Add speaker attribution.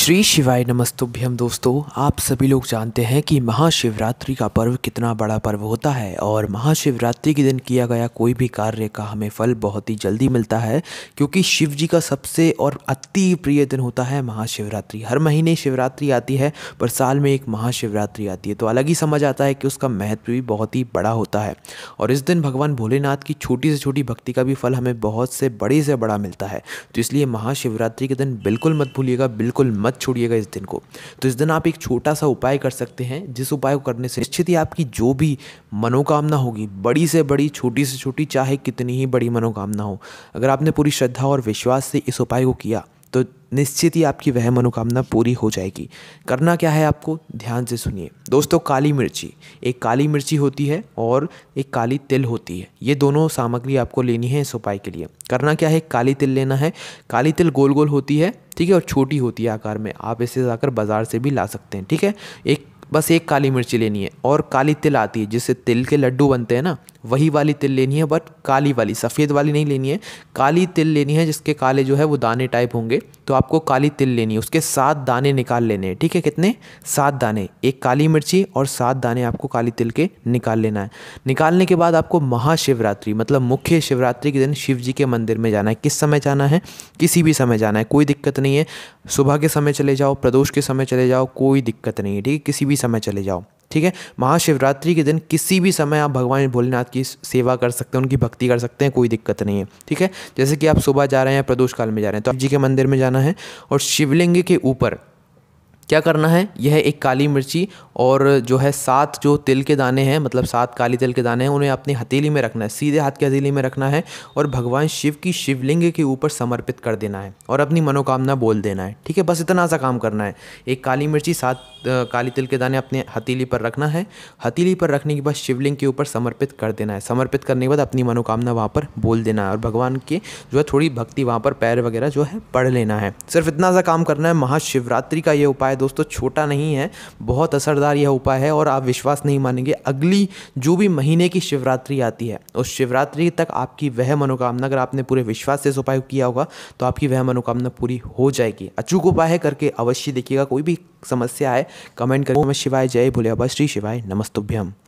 Speaker 1: श्री शिवाय नमस्तुभ्यम दोस्तों आप सभी लोग जानते हैं कि महाशिवरात्रि का पर्व कितना बड़ा पर्व होता है और महाशिवरात्रि के दिन किया गया कोई भी कार्य का हमें फल बहुत ही जल्दी मिलता है क्योंकि शिव जी का सबसे और अति प्रिय दिन होता है महाशिवरात्रि हर महीने शिवरात्रि आती है पर साल में एक महाशिवरात्रि आती है तो अलग ही समझ आता है कि उसका महत्व भी बहुत ही बड़ा होता है और इस दिन भगवान भोलेनाथ की छोटी से छोटी भक्ति का भी फल हमें बहुत से बड़े से बड़ा मिलता है तो इसलिए महाशिवरात्रि के दिन बिल्कुल मत भूलिएगा बिल्कुल मत छोड़िएगा इस दिन को तो इस दिन आप एक छोटा सा उपाय कर सकते हैं जिस उपाय को करने से निश्चित ही आपकी जो भी मनोकामना होगी बड़ी से बड़ी छोटी से छोटी चाहे कितनी ही बड़ी मनोकामना हो अगर आपने पूरी श्रद्धा और विश्वास से इस उपाय को किया तो निश्चित ही आपकी वह मनोकामना पूरी हो जाएगी करना क्या है आपको ध्यान से सुनिए दोस्तों काली मिर्ची एक काली मिर्ची होती है और एक काली तिल होती है ये दोनों सामग्री आपको लेनी है इस उपाय के लिए करना क्या है काली तिल लेना है काली तिल गोल गोल होती है ठीक है और छोटी होती है आकार में आप इसे जाकर बाज़ार से भी ला सकते हैं ठीक है एक बस एक काली मिर्ची लेनी है और काली तिल आती है जिससे तिल के लड्डू बनते हैं ना वही वाली तिल लेनी है बट काली वाली सफ़ेद वाली नहीं लेनी है काली तिल लेनी है जिसके काले जो है वो दाने टाइप होंगे तो आपको काली तिल लेनी है उसके सात दाने निकाल लेने हैं ठीक है कितने सात दाने एक काली मिर्ची और सात दाने आपको काली तिल के निकाल लेना है निकालने के बाद आपको महाशिवरात्रि मतलब मुख्य शिवरात्रि के दिन शिव जी के मंदिर में जाना है किस समय जाना है किसी भी समय जाना है कोई दिक्कत नहीं है सुबह के समय चले जाओ प्रदोष के समय चले जाओ कोई दिक्कत नहीं है ठीक है किसी भी समय चले जाओ ठीक है महाशिवरात्रि के दिन किसी भी समय आप भगवान भोलेनाथ की सेवा कर सकते हैं उनकी भक्ति कर सकते हैं कोई दिक्कत नहीं है ठीक है जैसे कि आप सुबह जा रहे हैं प्रदोष काल में जा रहे हैं तो आप जी के मंदिर में जाना है और शिवलिंग के ऊपर क्या करना है यह एक काली मिर्ची और जो है सात जो तिल के दाने हैं मतलब सात काली तिल के दाने हैं उन्हें अपनी हथेली में रखना है सीधे हाथ की हथेली में रखना है और भगवान शिव की शिवलिंग के ऊपर समर्पित कर देना है और अपनी मनोकामना बोल देना है ठीक है बस इतना सा काम करना है एक काली मिर्ची सात काली तिल के दाने अपने हथेली पर रखना है हथेली पर रखने के बाद शिवलिंग के ऊपर समर्पित कर देना है समर्पित करने के बाद अपनी मनोकामना वहाँ पर बोल देना है और भगवान के जो है थोड़ी भक्ति वहाँ पर पैर वगैरह जो है पढ़ लेना है सिर्फ इतना सा काम करना है महाशिवरात्रि का ये उपाय दोस्तों छोटा नहीं है बहुत असरदार यह उपाय है और आप विश्वास नहीं मानेंगे अगली जो भी महीने की शिवरात्रि आती है उस शिवरात्रि तक आपकी वह मनोकामना अगर आपने पूरे विश्वास से इस उपाय किया होगा तो आपकी वह मनोकामना पूरी हो जाएगी अचूक उपाय है करके अवश्य देखिएगा कोई भी समस्या है कमेंट मैं शिवाय जय भोले श्री शिवाय नमस्तुभ्यम